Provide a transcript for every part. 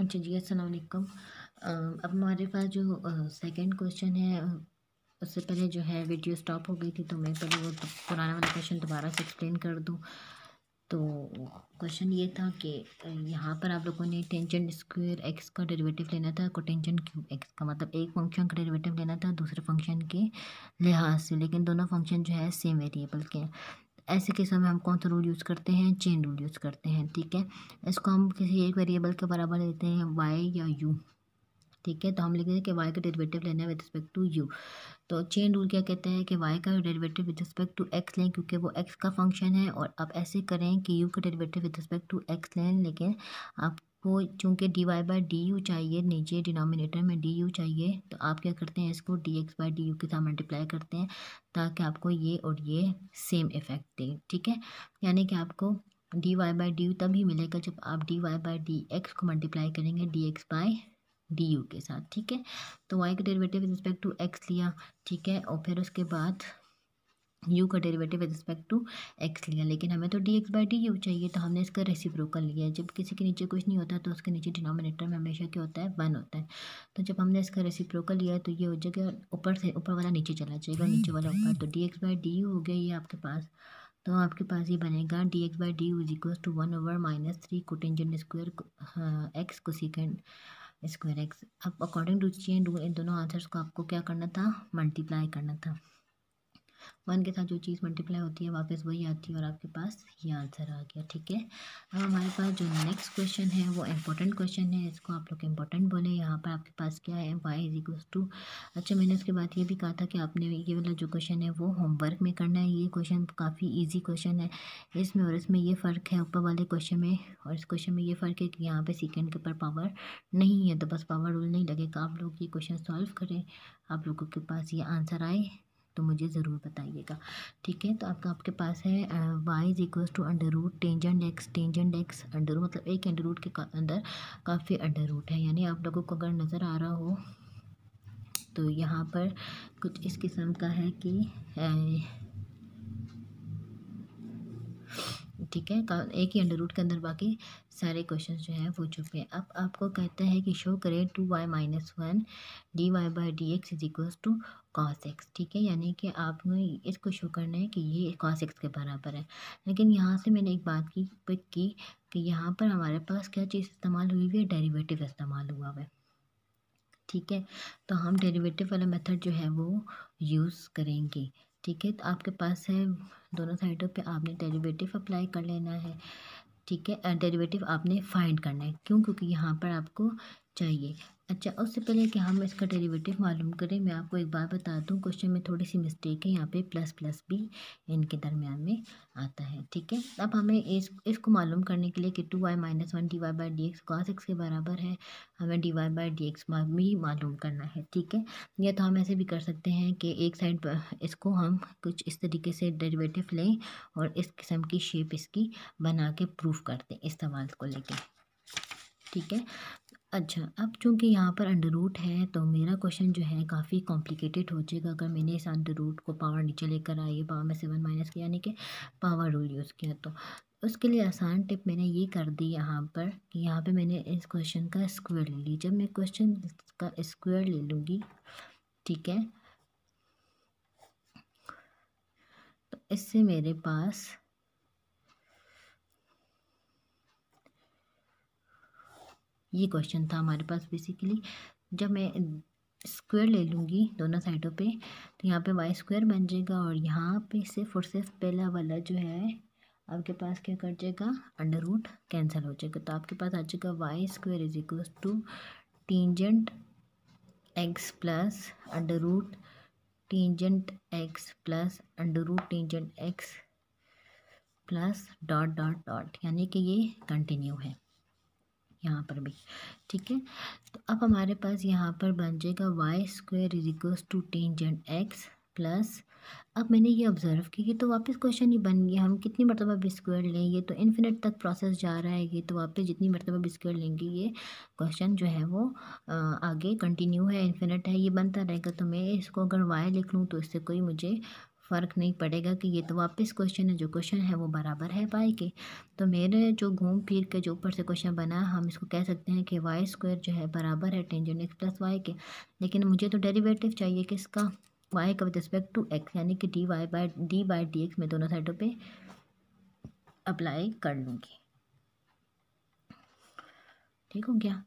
अच्छा जी असलकम अब हमारे पास जो सेकंड क्वेश्चन है उससे पहले जो है वीडियो स्टॉप हो गई थी तो मैं पहले वो पुराना वाला क्वेश्चन दोबारा से एक्सप्लेन कर दूँ तो क्वेश्चन ये था कि यहाँ पर आप लोगों ने टेंशन स्क्वेयर एक्स का डेरिवेटिव लेना था कोटेंशन क्यूब एक्स का मतलब एक फंक्शन का डेरिवेटिव लेना था दूसरे फंक्शन के लिहाज से लेकिन दोनों फंक्शन जो है सेम वेरिएबल के ऐसे केसों में हम कौन सा रूल यूज़ करते हैं चेन रूल यूज़ करते हैं ठीक है इसको हम किसी एक वेरिएबल के बराबर लेते हैं वाई या यू ठीक है तो हम हैं कि वाई का डेरिवेटिव लेना है विद रिस्पेक्ट टू यू तो चेन रूल क्या कहते हैं कि वाई का derivative with respect to x लें क्योंकि वो एक्स का फंक्शन है और आप ऐसे करें कि यू का derivative with respect to x लें लेकिन आप को चूँकि d y by d u चाहिए नीचे डिनोमिनेटर में डी यू चाहिए तो आप क्या करते हैं इसको d x by d u के साथ मल्टीप्लाई करते हैं ताकि आपको ये और ये सेम इफेक्ट दें ठीक है यानी कि आपको d y by d u तभी मिलेगा जब आप d y by d x को मल्टीप्लाई करेंगे d x by d u के साथ ठीक है तो वाई का डेरिवेटिव रिस्पेक्ट टू एक्स लिया ठीक है और फिर उसके बाद यू का derivative with respect to x लिया लेकिन हमें तो d x by d u चाहिए तो हमने इसका रेसिप्रोकल लिया है जब किसी के नीचे कुछ नहीं होता तो उसके नीचे डिनोमिनेटर में हमेशा क्या होता है वन होता है तो जब हमने इसका रेसिप्रोकल लिया तो ये हो जाएगा ऊपर से ऊपर वाला नीचे चला जाएगा नीचे वाला ऊपर तो d x by d u हो गया ये आपके पास तो आपके पास ये बनेगा d x by d u is equal to one over minus three cotangent square x को सेकेंड स्क्वायर एक्स अब अकॉर्डिंग टू चेन रूल इन दोनों आंसर्स को आपको क्या करना था मल्टीप्लाई करना था वन के साथ जो चीज़ मल्टीप्लाई होती है वापस वही आती है और आपके पास ये आंसर आ गया ठीक है अब हमारे पास जो नेक्स्ट क्वेश्चन है वो इम्पोर्टेंट क्वेश्चन है इसको आप लोग इम्पोर्टेंट बोले यहाँ पर आपके पास क्या है वाई इज इक्वल्स टू अच्छा मैंने उसके बाद ये भी कहा था कि आपने ये वाला जो क्वेश्चन है वो होमवर्क में करना है ये क्वेश्चन काफ़ी ईजी क्वेश्चन है इसमें और इसमें ये फ़र्क है ऊपर वाले क्वेश्चन में और इस क्वेश्चन में ये फ़र्क है कि यहाँ पर सीकेंड के ऊपर पावर नहीं है तो बस पावर रूल नहीं लगेगा आप लोग ये क्वेश्चन सॉल्व करें आप लोगों के पास ये आंसर आए तो मुझे ज़रूर बताइएगा ठीक है तो आपका आपके पास है y is equal to under root tangent x tangent x under root मतलब एक अंडर रूट के का, अंदर काफ़ी अंडर रूट है यानी आप लोगों को अगर नज़र आ रहा हो तो यहाँ पर कुछ इस किस्म का है कि ठीक है तो एक ही अंडर रूट के अंदर बाकी सारे क्वेश्चन जो हैं वो चुके हैं अब आपको कहता है कि शो करें two y minus one d y by d x is equals to cos x ठीक है यानी कि आपने इसको शो करना है कि ये कॉस एक्स के बराबर है लेकिन यहाँ से मैंने एक बात की पिक की कि यहाँ पर हमारे पास क्या चीज़ इस्तेमाल हुई हुई है डेरीवेटिव इस्तेमाल हुआ हुआ है ठीक है तो हम डेरीवेटिव वाला मेथड जो है वो यूज़ करेंगे ठीक है तो आपके पास है दोनों साइडों पे आपने डेरिवेटिव अप्लाई कर लेना है ठीक है डेरिवेटिव आपने फाइंड करना है क्यों क्योंकि यहाँ पर आपको चाहिए अच्छा उससे पहले कि हम इसका डेरिवेटिव मालूम करें मैं आपको एक बार बता दूं क्वेश्चन में थोड़ी सी मिस्टेक है यहाँ पे प्लस प्लस भी इनके दरमियान में आता है ठीक है अब हमें इस इसको मालूम करने के लिए कि two y minus one d y by d x cos x के बराबर है हमें d y by d x भी मालूम करना है ठीक है या तो हम ऐसे भी कर सकते हैं कि एक साइड पर इसको हम कुछ इस तरीके से डेरीवेटिव लें और इस किस्म की शेप इसकी बना के प्रूफ कर दें इस सवाल को लेकर ठीक है अच्छा अब चूंकि यहाँ पर अंडर रूट है तो मेरा क्वेश्चन जो है काफ़ी कॉम्प्लिकेटेड हो जाएगा अगर मैंने इस अंडर रूट को पावर नीचे लेकर आई है पावर में सेवन माइनस किया यानी कि पावर रूल यूज़ किया तो उसके लिए आसान टिप मैंने ये कर दी यहाँ पर कि यहाँ पे मैंने इस क्वेश्चन का स्क्वायर ले ली जब मैं क्वेश्चन का स्क्वायर ले लूँगी ठीक है तो इससे मेरे पास ये क्वेश्चन था हमारे पास बेसिकली जब मैं स्क्वायर ले लूँगी दोनों साइडों पे तो यहाँ पे वाई स्क्वायर बन जाएगा और यहाँ पे सिर्फ और सिर्फ पहला वाला जो है आपके पास क्या कर जाएगा अंडर रूट कैंसिल हो जाएगा तो आपके पास आ जाएगा y square is equal to tangent x plus under root tangent x plus under root tangent x plus dot dot dot यानी कि ये कंटिन्यू है यहाँ पर भी ठीक है तो अब हमारे पास यहाँ पर बन जाएगा y square is equals to tangent x plus अब मैंने ये ऑब्ज़र्व की कि तो वापस क्वेश्चन ही बन गया हम कितनी मरतबा भी लेंगे तो इन्फिनिट तक प्रोसेस जा रहा है ये तो वापस जितनी मरतबा भी लेंगे ये क्वेश्चन जो है वो आगे कंटिन्यू है इन्फिनिट है ये बनता रहेगा तो मैं इसको अगर वाई लिख लूँ तो इससे कोई मुझे फ़र्क नहीं पड़ेगा कि ये तो वापस क्वेश्चन है जो क्वेश्चन है वो बराबर है वाई के तो मेरे जो घूम फिर के जो ऊपर से क्वेश्चन बना हम इसको कह सकते हैं कि वाई स्क्वायर जो है बराबर है टेंजन एक्स प्लस वाई के लेकिन मुझे तो डेरिवेटिव चाहिए कि इसका वाई का विद रिस्पेक्ट टू एक्स यानी कि d y by d by d x में दोनों साइडों पर अप्लाई कर लूँगी ठीक हो गया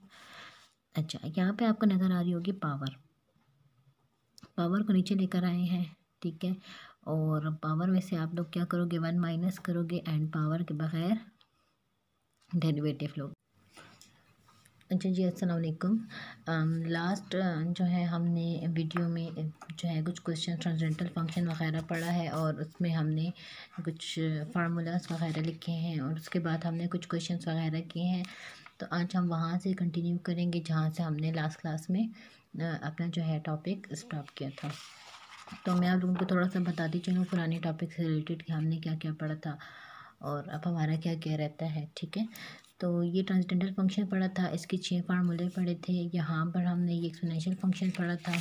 अच्छा यहाँ पे आपको नज़र आ रही होगी पावर पावर को नीचे लेकर आए हैं ठीक है और पावर में से आप लोग क्या करोगे वन माइनस करोगे एंड पावर के बगैर डेरिवेटिव लोग अच्छा जी असलकुम लास्ट जो है हमने वीडियो में जो है कुछ क्वेश्चन ट्रांसजेंटल फंक्शन वगैरह पढ़ा है और उसमें हमने कुछ फार्मूलाज वगैरह लिखे हैं और उसके बाद हमने कुछ क्वेश्चन वगैरह किए हैं तो आज हम वहाँ से कंटिन्यू करेंगे जहाँ से हमने लास्ट क्लास में अपना जो है टॉपिक स्टॉप किया था तो मैं आप लोगों को थोड़ा सा बताती चलूँ पुराने टॉपिक से रिलेटेड कि हमने क्या क्या पढ़ा था और अब हमारा क्या क्या रहता है ठीक है तो ये ट्रांसजेंडर फंक्शन पढ़ा था इसके छः फार्मूले पढ़े थे यहाँ पर हमने ये एक्सपोनेंशियल फंक्शन पढ़ा था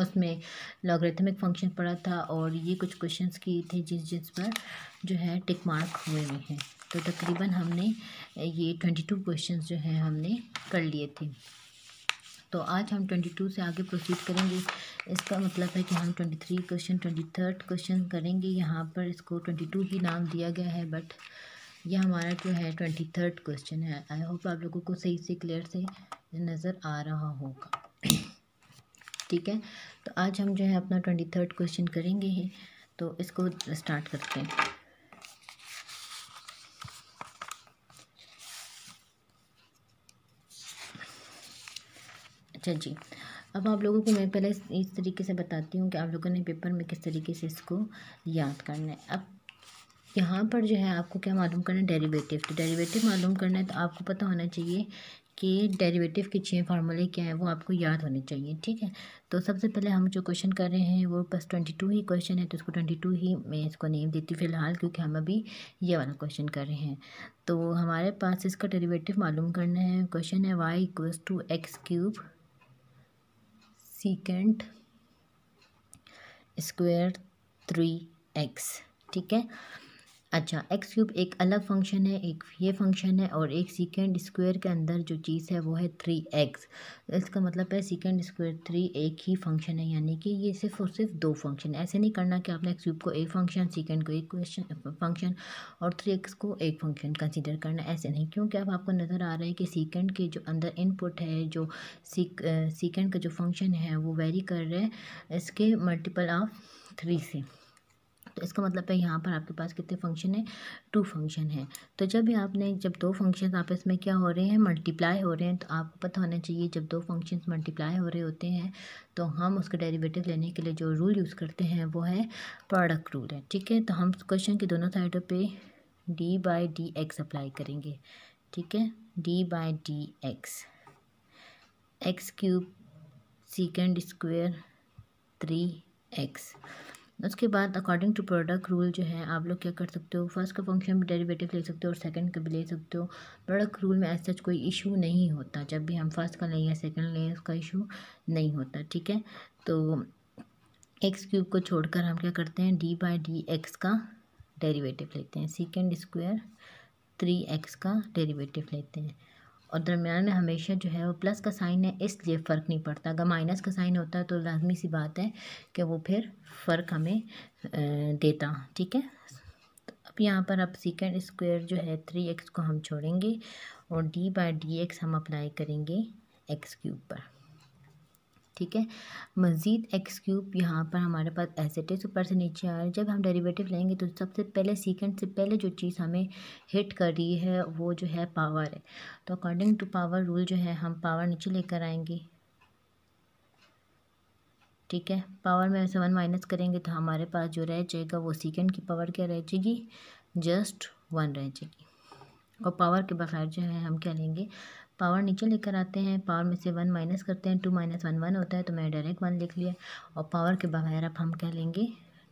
उसमें लॉगरिथमिक फंक्शन पढ़ा था और ये कुछ क्वेश्चंस किए थे जिस जिस पर जो है टिक मार्क हुए हुए हैं तो तकरीबन हमने ये ट्वेंटी टू क्वेश्चन जो हैं हमने कर लिए थे तो आज हम ट्वेंटी टू से आगे प्रोसीड करेंगे इसका मतलब है कि हम twenty three question twenty third question करेंगे यहाँ पर इसको ट्वेंटी टू ही नाम दिया गया है बट यह हमारा जो है ट्वेंटी थर्ड क्वेश्चन है आई होप आप लोगों को सही से क्लियर से नज़र आ रहा होगा ठीक है तो आज हम जो है अपना ट्वेंटी थर्ड क्वेश्चन करेंगे ही तो इसको स्टार्ट करते हैं अच्छा जी अब आप लोगों को मैं पहले इस, तरीके से बताती हूँ कि आप लोगों ने पेपर में किस तरीके से इसको याद करना है अब यहाँ पर जो है आपको क्या मालूम करना है डेरिवेटिव तो डेरिवेटिव मालूम करना है तो आपको पता होना चाहिए कि डेरिवेटिव के छः फार्मूले क्या है वो आपको याद होने चाहिए ठीक है तो सबसे पहले हम जो क्वेश्चन कर रहे हैं वो बस ट्वेंटी टू ही क्वेश्चन है तो उसको ट्वेंटी टू ही मैं इसको नेम देती हूँ फ़िलहाल क्योंकि हम अभी ये वाला क्वेश्चन कर रहे हैं तो हमारे पास इसका डेरीवेटिव मालूम करना है क्वेश्चन है y equals to x cube secant square three x ठीक है अच्छा एक्स क्यूब एक अलग फंक्शन है एक ये फंक्शन है और एक सिकेंड स्क्वायर के अंदर जो चीज़ है वो है थ्री एक्स इसका मतलब है सिकेंड स्क्वायर थ्री एक ही फंक्शन है यानी कि ये सिर्फ और सिर्फ दो फंक्शन ऐसे नहीं करना कि आपने एक्स क्यूब को एक फंक्शन सिकेंड को एक क्वेश्चन फंक्शन और थ्री एक्स को एक फंक्शन कंसिडर करना ऐसे नहीं क्योंकि अब आपको नज़र आ रहा है कि सिकेंड के जो अंदर इनपुट है जो सिकेंड का जो फंक्शन है वो वेरी कर रहा है इसके मल्टीपल ऑफ थ्री से तो इसका मतलब है यहाँ पर आपके पास कितने फंक्शन है टू फंक्शन है तो जब भी आपने जब दो फंक्शन आपस में क्या हो रहे हैं मल्टीप्लाई हो रहे हैं तो आपको पता होना चाहिए जब दो फंक्शन मल्टीप्लाई हो रहे होते हैं तो हम उसके डेरिवेटिव लेने के लिए जो रूल यूज़ करते हैं वो है प्रोडक्ट रूल है ठीक है तो हम क्वेश्चन के दोनों साइडों पर d by d x apply करेंगे ठीक है d by d x x cube secant square three x उसके बाद अकॉर्डिंग टू प्रोडक्ट रूल जो है आप लोग क्या कर सकते हो फर्स्ट का फंक्शन भी डेरिवेटिव ले सकते हो और सेकंड का भी ले सकते हो प्रोडक्ट रूल में ऐसा कोई इशू नहीं होता जब भी हम फर्स्ट का लें या सेकंड लें उसका इशू नहीं होता ठीक है तो एक्स क्यूब को छोड़कर हम क्या करते हैं डी बाई डी एक्स का डेरीवेटिव लेते हैं सेकेंड स्क्वेयर थ्री एक्स का डेरीवेटिव लेते हैं और दरमियान में हमेशा जो है वो प्लस का साइन है इसलिए फ़र्क नहीं पड़ता अगर माइनस का साइन होता है तो लाजमी सी बात है कि वो फिर फ़र्क हमें देता ठीक है तो अब यहाँ पर अब सिकेंड स्क्वायर जो है थ्री एक्स को हम छोड़ेंगे और डी बाई डी एक्स हम अप्लाई करेंगे एक्स के ऊपर ठीक है मज़ीद एक्स क्यूब यहाँ पर हमारे पास ऐसे टेस्ट ऊपर से नीचे आ रहा है जब हम डेरिवेटिव लेंगे तो सबसे पहले सीकेंड से पहले जो चीज़ हमें हिट कर रही है वो जो है पावर है तो अकॉर्डिंग टू पावर रूल जो है हम पावर नीचे लेकर आएंगे ठीक है पावर में वन माइनस करेंगे तो हमारे पास जो रह जाएगा वो सीकेंड की पावर क्या रह जाएगी जस्ट वन रह जाएगी और पावर के बगैर जो है हम क्या लेंगे पावर नीचे लेकर आते हैं पावर में से वन माइनस करते हैं टू माइनस वन वन होता है तो मैंने डायरेक्ट वन लिख लिया और पावर के बगैर अब हम क्या लेंगे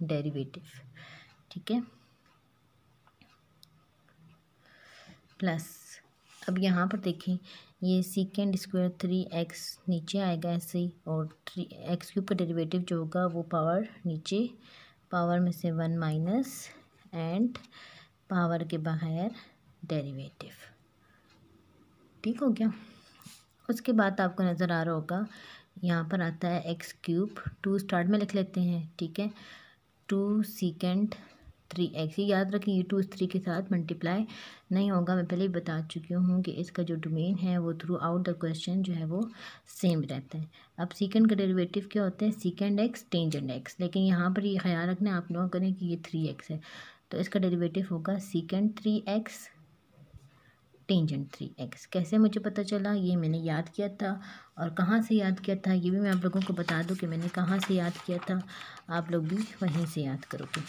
डेरिवेटिव ठीक है प्लस अब यहाँ पर देखें ये सीकेंड स्क्वायर थ्री एक्स नीचे आएगा ऐसे ही और थ्री एक्स के का डेरिवेटिव जो होगा वो पावर नीचे पावर में से वन माइनस एंड पावर के बगैर डेरिवेटिव ठीक हो गया उसके बाद आपको नज़र आ रहा होगा यहाँ पर आता है एक्स क्यूब टू स्टार्ट में लिख लेते हैं ठीक है टू सीकेंड थ्री एक्स ये याद रखें ये टू थ्री के साथ मल्टीप्लाई नहीं होगा मैं पहले ही बता चुकी हूँ कि इसका जो डोमेन है वो थ्रू आउट द क्वेश्चन जो है वो सेम रहता है अब सीकेंड का डेरिवेटिव क्या होता है सीकेंड एक्स टेंजेंट एक्स लेकिन यहाँ पर ये ख्याल रखना आप लोग करें कि ये थ्री एक्स है तो इसका डेरिवेटिव होगा secant three x tangent three x कैसे मुझे पता चला ये मैंने याद किया था और कहाँ से याद किया था ये भी मैं आप लोगों को बता दूँ कि मैंने कहाँ से याद किया था आप लोग भी वहीं से याद करोगे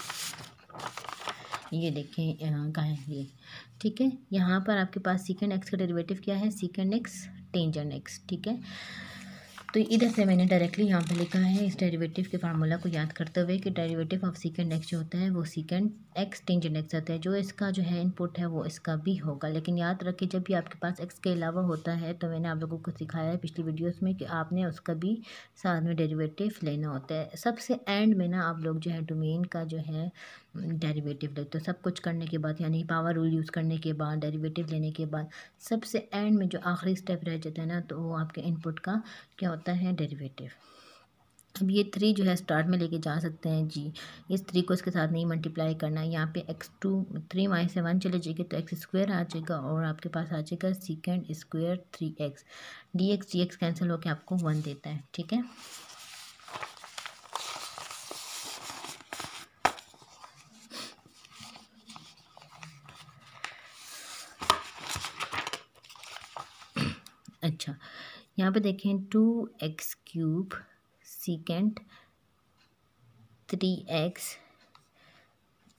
ये देखें कहा है ये ठीक है यहाँ पर आपके पास सीकेंड एक्स का डेरिवेटिव क्या है सीकेंड एक्स टेंजेंट एक्स ठीक है तो इधर से मैंने डायरेक्टली यहाँ पे लिखा है इस डेरिवेटिव के फार्मूला को याद करते हुए कि डेरिवेटिव ऑफ सीकेंड एक्स जो होता है वो सीकेंड एक्स टेंजेंट एक्स होता है जो इसका जो है इनपुट है वो इसका भी होगा लेकिन याद रखिए जब भी आपके पास एक्स के अलावा होता है तो मैंने आप लोगों को सिखाया है पिछली वीडियोज़ में कि आपने उसका भी साथ में डेरीवेटिव लेना होता है सबसे एंड में ना आप लोग जो है डोमेन का जो है डेरिवेटिव लेते तो हैं सब कुछ करने के बाद यानी पावर रूल यूज़ करने के बाद डेरिवेटिव लेने के बाद सबसे एंड में जो आखिरी स्टेप रह जाता है ना तो वो आपके इनपुट का क्या होता है डेरिवेटिव अब ये थ्री जो है स्टार्ट में लेके जा सकते हैं जी इस थ्री को इसके साथ नहीं मल्टीप्लाई करना है यहाँ पे एक्स टू थ्री माइनस से वन चले जाएगी तो एक्स स्क्वायर आ जाएगा और आपके पास आ जाएगा secant square three x d x d x cancel होकर आपको वन देता है ठीक है यहाँ पे देखें two x cube secant three x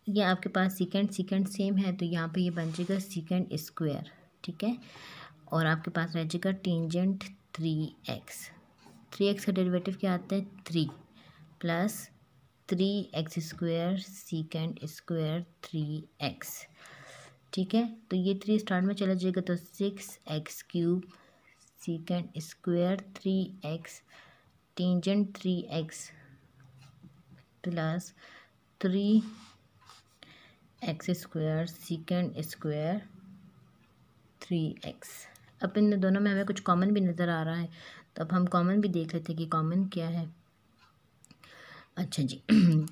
ये आपके पास सिकेंड सिकेंड सेम है तो यहाँ पे ये बन जाएगा सिकेंड स्क्वायर ठीक है और आपके पास रह जाएगा tangent three x three x का डेरिवेटिव क्या आता है three plus three x square secant square three x ठीक है तो ये थ्री स्टार्ट में चला जाएगा तो six x cube secant three x tangent three x plus three x square secant square three x अब इन दोनों में हमें कुछ कॉमन भी नज़र आ रहा है तो अब हम कॉमन भी देख लेते हैं कि कॉमन क्या है अच्छा जी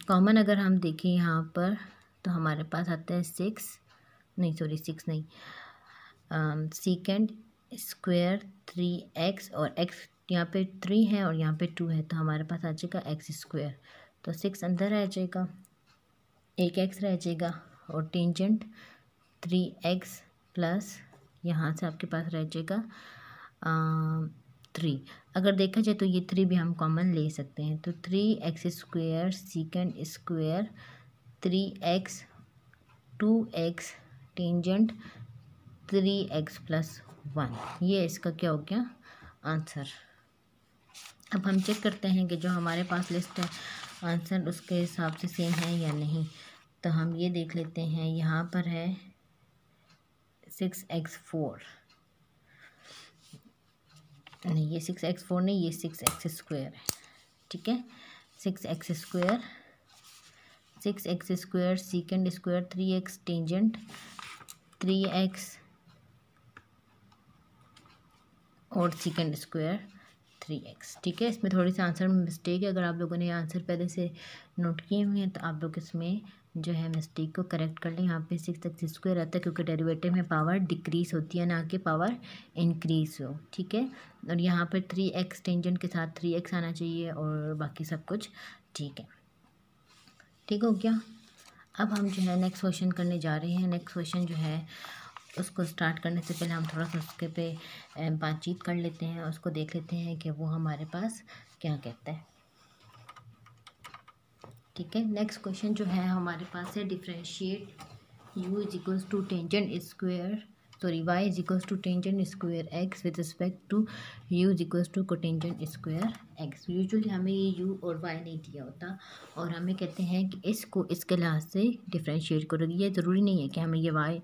कॉमन अगर हम देखें यहाँ पर तो हमारे पास आता है सिक्स नहीं सॉरी सिक्स नहीं सीकेंड स्क्वेयर थ्री एक्स और एक्स यहाँ पे थ्री है और यहाँ पे टू है तो हमारे पास आ जाएगा एक्स स्क्वेयर तो सिक्स अंदर रह जाएगा एक एक्स रह जाएगा और टेंजेंट थ्री एक्स प्लस यहाँ से आपके पास रह जाएगा थ्री अगर देखा जाए तो ये थ्री भी हम कॉमन ले सकते हैं तो three x square secant square three x two x tangent three x plus one ये इसका क्या हो गया आंसर अब हम चेक करते हैं कि जो हमारे पास लिस्ट है आंसर उसके हिसाब से सेम है या नहीं तो हम ये देख लेते हैं यहाँ पर है सिक्स एक्स फोर नहीं ये सिक्स एक्स फोर नहीं ये सिक्स एक्स स्क्वायर है ठीक है six x square six x square secant square three x tangent three x और सिकेंड स्क्वायर थ्री एक्स ठीक है इसमें थोड़ी सी आंसर में मिस्टेक है अगर आप लोगों ने आंसर पहले से नोट किए हुए हैं तो आप लोग इसमें जो है मिस्टेक को करेक्ट कर लें यहाँ पे सिक्स एक्स स्क्वायर आता है क्योंकि डेरिवेटिव में पावर डिक्रीज होती है ना कि पावर इंक्रीज हो ठीक है और यहाँ पर थ्री एक्स टेंजेंट के साथ थ्री एक्स आना चाहिए और बाकी सब कुछ ठीक है ठीक हो गया अब हम जो है नेक्स्ट क्वेश्चन करने जा रहे हैं नेक्स्ट क्वेश्चन जो है उसको स्टार्ट करने से पहले हम थोड़ा सा उसके पे बातचीत कर लेते हैं और उसको देख लेते हैं कि वो हमारे पास क्या कहता है ठीक है नेक्स्ट क्वेश्चन जो है हमारे पास है differentiate u is equals to tangent square sorry y is equals to tangent square x with respect to u is equals to cotangent square x usually हमें ये यू और वाई नहीं दिया होता और हमें कहते हैं कि इसको इसके लिहाज से डिफ्रेंशिएट करो ये ज़रूरी नहीं है कि हमें ये वाई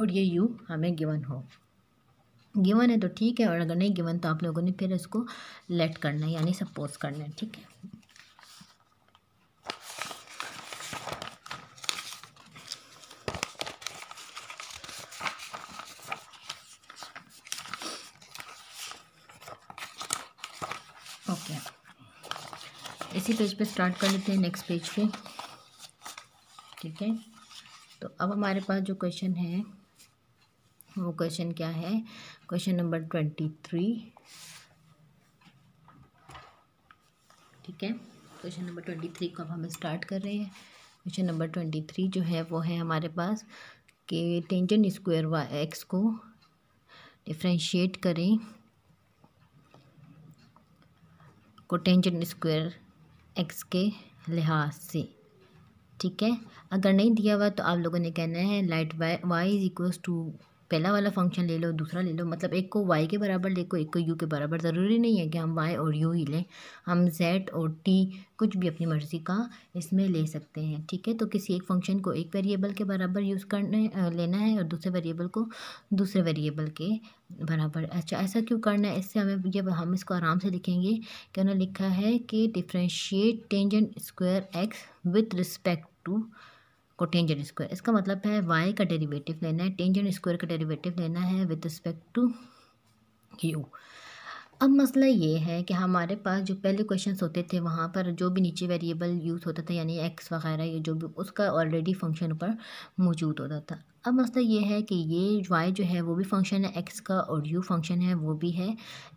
और ये यू हमें गिवन हो गिवन है तो ठीक है और अगर नहीं गिवन तो आप लोगों ने फिर इसको लेट करना है यानी सपोज करना है ठीक है ओके इसी पेज पे स्टार्ट कर लेते हैं नेक्स्ट पेज पे ठीक है तो अब हमारे पास जो क्वेश्चन है वो क्वेश्चन क्या है क्वेश्चन नंबर ट्वेंटी थ्री ठीक है क्वेश्चन नंबर ट्वेंटी थ्री को अब हम स्टार्ट कर रहे हैं क्वेश्चन नंबर ट्वेंटी थ्री जो है वो है हमारे पास कि टेंजन स्क्वायर वाई एक्स को डिफ्रेंशिएट करें को टेंजन स्क्वायर एक्स के लिहाज से ठीक है अगर नहीं दिया हुआ तो आप लोगों ने कहना है let y y is equals to पहला वाला फंक्शन ले लो दूसरा ले लो मतलब एक को वाई के बराबर देखो एक को यू के बराबर ज़रूरी नहीं है कि हम वाई और यू ही लें हम जेड और टी कुछ भी अपनी मर्ज़ी का इसमें ले सकते हैं ठीक है तो किसी एक फंक्शन को एक वेरिएबल के बराबर यूज़ करने लेना है और दूसरे वेरिएबल को दूसरे वेरिएबल के बराबर अच्छा ऐसा क्यों करना है इससे हमें जब हम इसको आराम से लिखेंगे कि उन्होंने लिखा है कि differentiate tangent square x with respect to cotangent square इसका मतलब है वाई का डेरिवेटिव लेना है टेंजेंट स्क्वायर का डेरिवेटिव लेना है विद रिस्पेक्ट टू यू अब मसला ये है कि हमारे पास जो पहले क्वेश्चन होते थे वहाँ पर जो भी नीचे वेरिएबल यूज़ होता था यानी एक्स वगैरह ये जो भी उसका ऑलरेडी फंक्शन पर मौजूद होता था अब मसला ये है कि ये वाई जो है वो भी फंक्शन है एक्स का और यू फंक्शन है वो भी है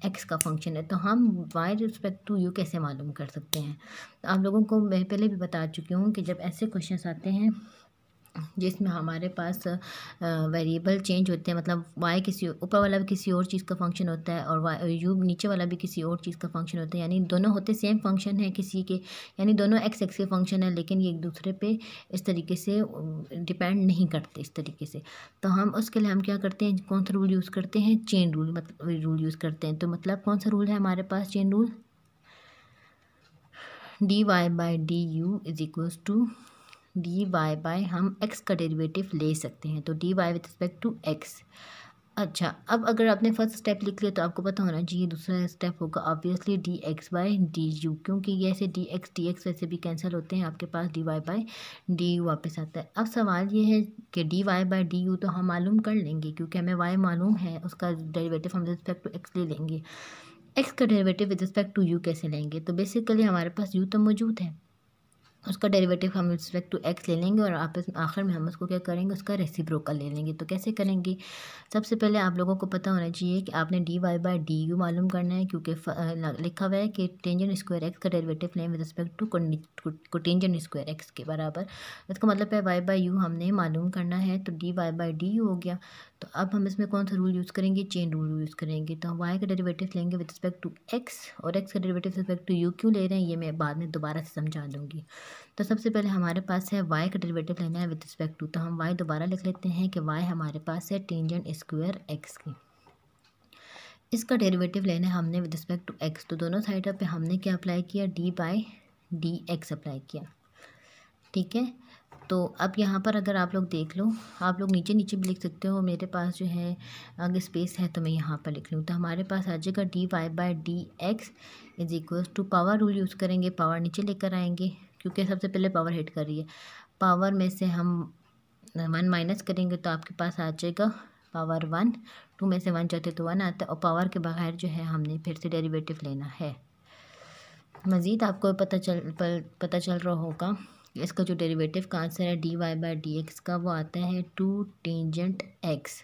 एक्स का फंक्शन है तो हम वाई रिस्पेक्ट टू यू कैसे मालूम कर सकते हैं तो आप लोगों को मैं पहले भी बता चुकी हूँ कि जब ऐसे क्वेश्चन आते हैं जिसमें हमारे पास वेरिएबल चेंज होते हैं मतलब वाई किसी ऊपर वाला भी किसी और चीज़ का फंक्शन होता है और वाई यू नीचे वाला भी किसी और चीज़ का फंक्शन होता है यानी दोनों होते सेम फंक्शन है किसी के यानी दोनों एक्स एक्स के फंक्शन है लेकिन ये एक दूसरे पे इस तरीके से डिपेंड नहीं करते इस तरीके से तो हम उसके लिए हम क्या करते हैं कौन सा रूल यूज़ करते हैं चेन रूल मतलब रूल यूज़ करते हैं तो मतलब कौन सा रूल है हमारे पास chain rule d y by d u is equals to d y by हम एक्स का डेरिवेटिव ले सकते हैं तो d y with respect to x अच्छा अब अगर आपने फर्स्ट स्टेप लिख लिया तो आपको पता होना चाहिए दूसरा स्टेप होगा obviously d x by d u क्योंकि ये ऐसे डी एक्स डी एक्स वैसे भी कैंसिल होते हैं आपके पास d y by d u वापस आता है अब सवाल ये है कि d y by d u तो हम मालूम कर लेंगे क्योंकि हमें वाई मालूम है उसका डेरिवेटिव हम रिस्पेक्ट टू एक्स ले लेंगे एक्स का derivative with respect to u कैसे लेंगे तो बेसिकली हमारे पास यू तो मौजूद है उसका डेरिवेटिव हम रिस्पेक्ट टू एक्स ले लेंगे और आपस आखिर में हम उसको क्या करेंगे उसका रेसिप्रोकल ले लेंगे तो कैसे करेंगे सबसे पहले आप लोगों को पता होना चाहिए कि आपने d y by d u मालूम करना है क्योंकि लिखा हुआ है कि टेंजन स्क्वायर एक्स का डेरिवेटिव लें with respect to cotangent square x के बराबर इसका मतलब है वाई बाई यू हमने मालूम करना है तो d y by d u हो गया तो अब हम इसमें कौन सा रूल यूज़ करेंगे चेन रूल यूज़ करेंगे तो हम वाई का डेरिवेटिव लेंगे विद रिस्पेक्ट टू एक्स और एक्स का डेरिवेटिव रिस्पेक्ट टू यू क्यों ले रहे हैं ये मैं बाद में दोबारा से समझा दूँगी तो सबसे पहले हमारे पास है वाई का डेरिवेटिव लेना है विद रिस्पेक्ट टू तो हम वाई दोबारा लिख लेते हैं कि वाई हमारे पास है टेंजेंट स्क्वायर एक्स की इसका डेरिवेटिव लेना है हमने विद रिस्पेक्ट टू एक्स तो दोनों साइडों पर हमने क्या अप्लाई किया d by d x apply किया ठीक है तो अब यहाँ पर अगर आप लोग देख लो आप लोग नीचे नीचे भी लिख सकते हो मेरे पास जो है अगर स्पेस है तो मैं यहाँ पर लिख लूँ तो हमारे पास आ जाएगा d y by d x is equals to power rule use करेंगे पावर नीचे लेकर आएंगे क्योंकि सबसे पहले पावर हिट कर रही है पावर में से हम वन माइनस करेंगे तो आपके पास आ जाएगा पावर वन टू में से वन जाते तो वन आता और पावर के बगैर जो है हमने फिर से डेरीवेटिव लेना है मज़ीद आपको पता चल पता चल रहा होगा इसका जो डेरिवेटिव का आंसर है d y by d x का वो आता है टू टेंजेंट एक्स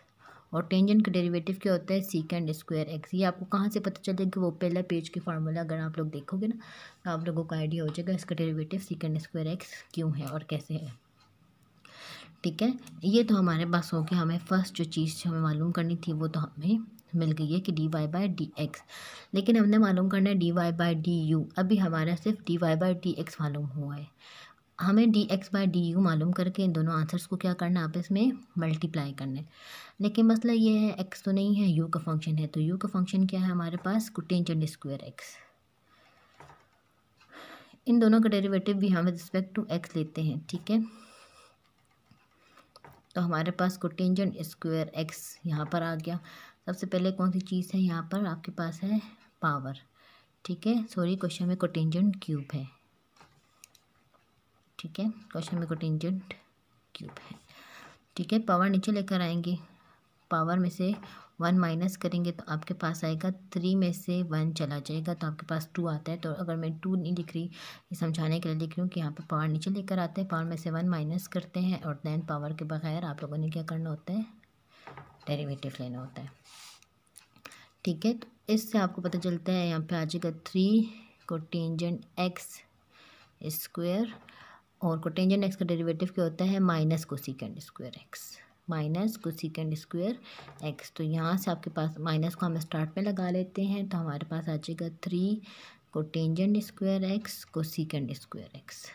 और टेंजेंट का डेरिवेटिव क्या होता है सीकेंड स्क्वायर एक्स ये आपको कहाँ से पता चलेगा कि वो पहला पेज की फार्मूला अगर आप लोग देखोगे ना तो आप लोगों का आइडिया हो जाएगा इसका डेरिवेटिव सीकेंड स्क्वायर एक्स क्यों है और कैसे है ठीक है ये तो हमारे पास हो गया हमें फ़र्स्ट जो चीज़ हमें मालूम करनी थी वो तो हमें मिल गई है कि d y by d x लेकिन हमने मालूम करना है d y by d u अभी हमारा सिर्फ d y by d x मालूम हुआ है हमें d x by d u मालूम करके इन दोनों आंसर्स को क्या करना है आपस में मल्टीप्लाई करना है लेकिन मसला ये है एक्स तो नहीं है यू का फंक्शन है तो यू का फंक्शन क्या है हमारे पास कुटेंजेंट स्क्वायर एक्स इन दोनों का डेरिवेटिव भी हम विद रिस्पेक्ट टू एक्स लेते हैं ठीक है तो हमारे पास कोटेंजेंट स्क्वायर एक्स यहाँ पर आ गया सबसे पहले कौन सी चीज़ है यहाँ पर आपके पास है पावर ठीक है सॉरी क्वेश्चन में कोटेंजेंट क्यूब है ठीक है क्वेश्चन में कोटिजेंट क्यूब है ठीक है पावर नीचे लेकर आएंगे पावर में से वन माइनस करेंगे तो आपके पास आएगा थ्री में से वन चला जाएगा तो आपके पास टू आता है तो अगर मैं टू नहीं लिख रही ये समझाने के लिए लिख रही हूँ कि यहाँ पर पावर नीचे लेकर आते हैं पावर में से वन माइनस करते हैं और दैन पावर के बगैर आप लोगों ने क्या करना होता है डेरिवेटिव लेना होता है ठीक है तो इससे आपको पता चलता है यहाँ पर आ जाएगा थ्री कोटेंजेंट एक्स स्क्वेयर और कोटेंजेंट एक्स का डेरिवेटिव क्या होता है minus cosecant square x minus cosecant square x तो यहाँ से आपके पास माइनस को हम स्टार्ट में लगा लेते हैं तो हमारे पास आ जाएगा three cotangent square x cosecant square x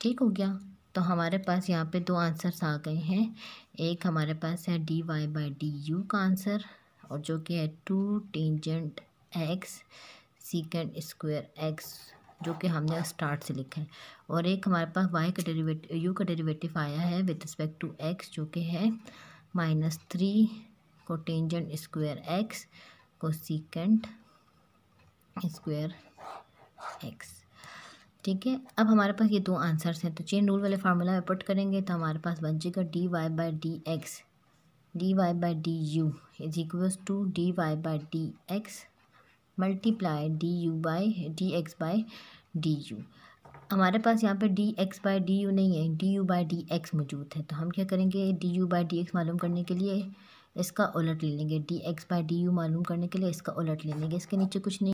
ठीक हो गया तो हमारे पास यहाँ पे दो आंसर्स आ गए हैं एक हमारे पास है d y by d u का आंसर और जो कि है two tangent x secant square x जो कि हमने स्टार्ट से लिखा है और एक हमारे पास वाई का डेरीवेटिव यू का डेरीवेटिव आया है विद रिस्पेक्ट टू एक्स जो कि है minus three tangent square x को कोसिकेंट स्क्वेयर एक्स ठीक है अब हमारे पास ये दो आंसर्स हैं तो चेन रूल वाले फार्मूला में पुट करेंगे तो हमारे पास बन जाएगा d y by d x d y by d u is equals to d y by d x multiply d u by d x by d u हमारे पास यहाँ पे d x by d u नहीं है d u by d x मौजूद है तो हम क्या करेंगे d u by d x मालूम करने के लिए इसका उलट ले लेंगे d x by d u मालूम करने के लिए इसका उलट ले लेंगे इसके नीचे कुछ नहीं